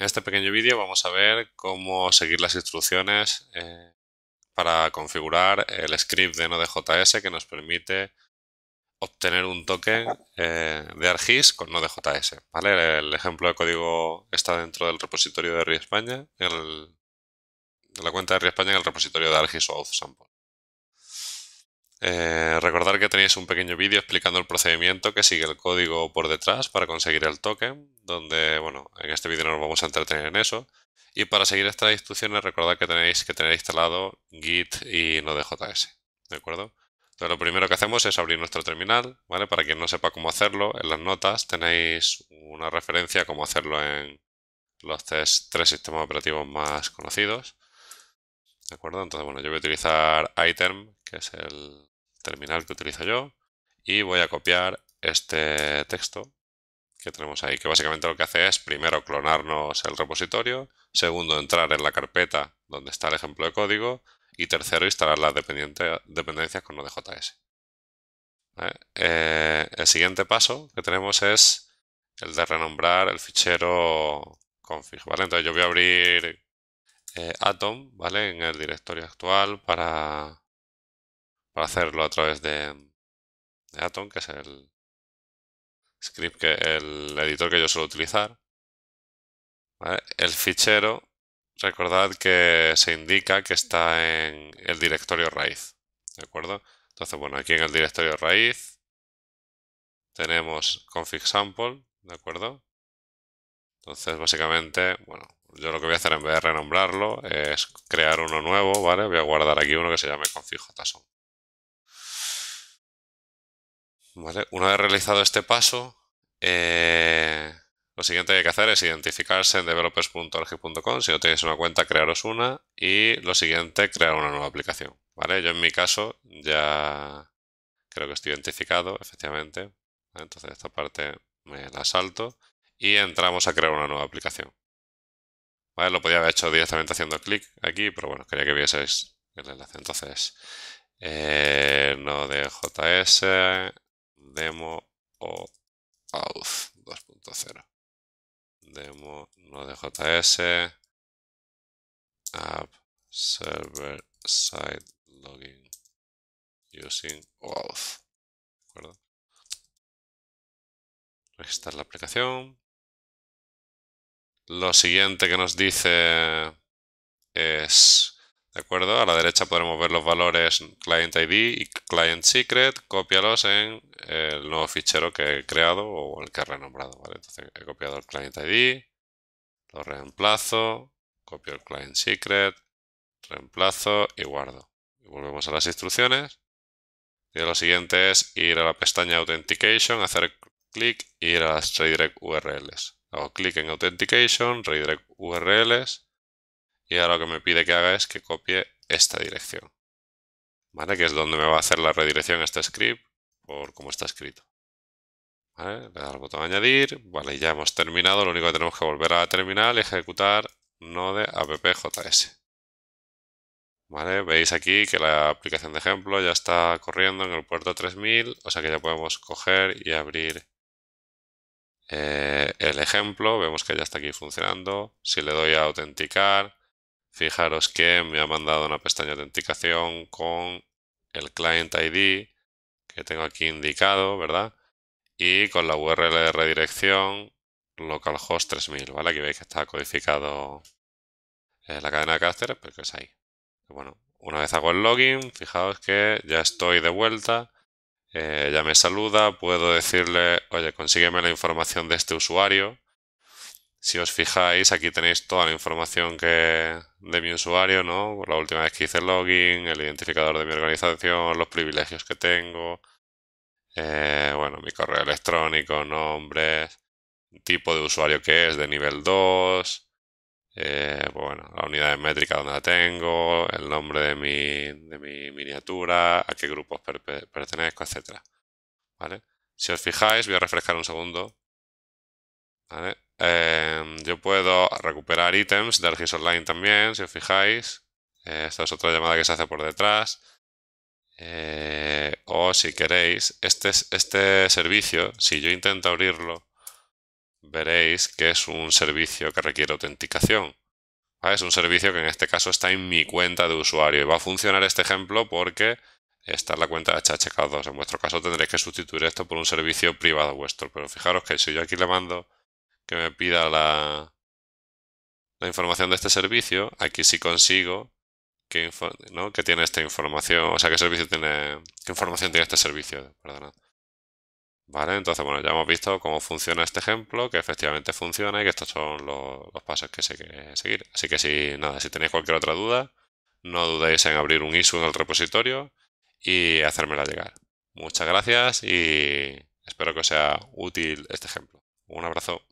En este pequeño vídeo vamos a ver cómo seguir las instrucciones eh, para configurar el script de Node.js que nos permite obtener un token eh, de Argis con Node.js. ¿vale? El ejemplo de código está dentro del repositorio de RISPaña, de la cuenta de en el repositorio de ArcGIS o Sample. Eh, recordar que tenéis un pequeño vídeo explicando el procedimiento que sigue el código por detrás para conseguir el token, donde, bueno, en este vídeo no nos vamos a entretener en eso. Y para seguir estas instrucciones, recordad que tenéis que tener instalado Git y Node.js, ¿de acuerdo? Entonces, lo primero que hacemos es abrir nuestro terminal, ¿vale? Para quien no sepa cómo hacerlo, en las notas tenéis una referencia cómo hacerlo en los tres, tres sistemas operativos más conocidos. ¿De acuerdo? Entonces, bueno, yo voy a utilizar item, que es el terminal que utilizo yo y voy a copiar este texto que tenemos ahí, que básicamente lo que hace es primero clonarnos el repositorio, segundo entrar en la carpeta donde está el ejemplo de código y tercero instalar las dependencias con Node.js. ¿Vale? Eh, el siguiente paso que tenemos es el de renombrar el fichero config. ¿vale? Entonces yo voy a abrir eh, Atom ¿vale? en el directorio actual para, hacerlo a través de, Atom, que es el script que el editor que yo suelo utilizar. El fichero, recordad que se indica que está en el directorio raíz, ¿de acuerdo? Entonces, bueno, aquí en el directorio raíz tenemos config sample, ¿de acuerdo? Entonces, básicamente, bueno, yo lo que voy a hacer en vez de renombrarlo es crear uno nuevo, ¿vale? Voy a guardar aquí uno que se llame config una vez realizado este paso, eh, lo siguiente que hay que hacer es identificarse en developers.org.com. Si no tenéis una cuenta, crearos una. Y lo siguiente, crear una nueva aplicación. ¿Vale? Yo en mi caso ya creo que estoy identificado, efectivamente. Entonces esta parte me la salto. Y entramos a crear una nueva aplicación. Lo podía haber hecho directamente haciendo clic aquí, pero bueno, quería que vieseis el enlace. Entonces, eh, no de JS, demo o auth 2.0. Demo no de JS. App server side login using o auth. ¿De acuerdo? Registrar la aplicación. Lo siguiente que nos dice es ¿De acuerdo? A la derecha podremos ver los valores client ID y client secret. Cópialos en eh, el nuevo fichero que he creado o el que he renombrado. Entonces he copiado el client ID, lo reemplazo, copio el client secret, reemplazo y guardo. Y volvemos a las instrucciones. Y lo siguiente es ir a la pestaña Authentication, hacer clic y ir a las redirect URLs. Hago clic en Authentication, redirect URLs y ahora lo que me pide que haga es que copie esta dirección. ¿Vale? Que es donde me va a hacer la redirección a este script por cómo está escrito. ¿Vale? Le doy al botón añadir. Vale, ya hemos terminado. Lo único que tenemos que volver a la terminal y ejecutar node app.js. ¿Vale? Veis aquí que la aplicación de ejemplo ya está corriendo en el puerto 3000, o sea que ya podemos coger y abrir eh, el ejemplo. Vemos que ya está aquí funcionando. Si le doy a autenticar, Fijaros que me ha mandado una pestaña de autenticación con el client ID que tengo aquí indicado, ¿verdad? Y con la URL de redirección localhost 3000, ¿vale? Aquí veis que está codificado eh, la cadena de caracteres, pero es ahí. Bueno, una vez hago el login, fijaos que ya estoy de vuelta, eh, ya me saluda, puedo decirle, oye, consígueme la información de este usuario, si os fijáis, aquí tenéis toda la información que, de mi usuario, ¿no? La última vez que hice el login, el identificador de mi organización, los privilegios que tengo, eh, bueno, mi correo electrónico, nombres, tipo de usuario que es, de nivel 2, eh, pues bueno, la unidad métrica donde la tengo, el nombre de mi, de mi miniatura, a qué grupos pertenezco, etc. ¿Vale? Si os fijáis, voy a refrescar un segundo. Em, yo puedo recuperar ítems de Argis Online también, si os fijáis. Eh, esta es otra llamada que se hace por detrás. Eh, o si queréis, este, este servicio, si yo intento abrirlo, veréis que es un servicio que requiere autenticación. Es un servicio que en este caso está en mi cuenta de usuario. Y va a funcionar este ejemplo porque está en la cuenta de HHK2. En vuestro caso tendréis que sustituir esto por un servicio privado vuestro. Pero fijaros que si yo aquí le mando que me pida la, información de este servicio, aquí sí consigo qué, que tiene esta información, o sea, qué servicio tiene, qué información tiene este servicio, Vale, entonces, bueno, ya hemos visto cómo funciona este ejemplo, que efectivamente funciona y que estos son los, pasos que se que seguir. Así que si, nada, si tenéis cualquier otra duda, no dudéis en abrir un issue en el repositorio y hacérmela llegar. Muchas gracias y espero que os sea útil este ejemplo. Un abrazo.